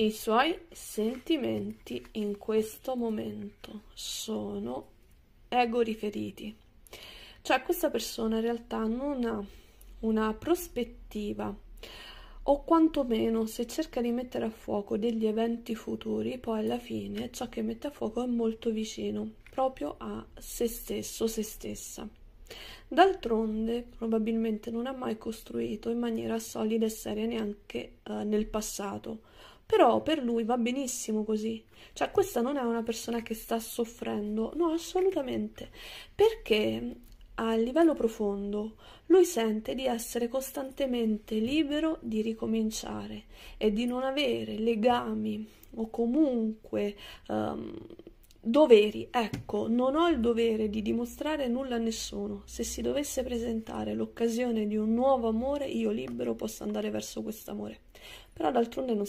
I suoi sentimenti in questo momento sono ego riferiti. Cioè questa persona in realtà non ha una prospettiva o quantomeno se cerca di mettere a fuoco degli eventi futuri, poi alla fine ciò che mette a fuoco è molto vicino, proprio a se stesso, se stessa. D'altronde probabilmente non ha mai costruito in maniera solida e seria neanche eh, nel passato, però per lui va benissimo così. Cioè, questa non è una persona che sta soffrendo, no, assolutamente. Perché a livello profondo lui sente di essere costantemente libero di ricominciare e di non avere legami o comunque um, doveri. Ecco, non ho il dovere di dimostrare nulla a nessuno. Se si dovesse presentare l'occasione di un nuovo amore, io libero posso andare verso questo amore. Però d'altronde non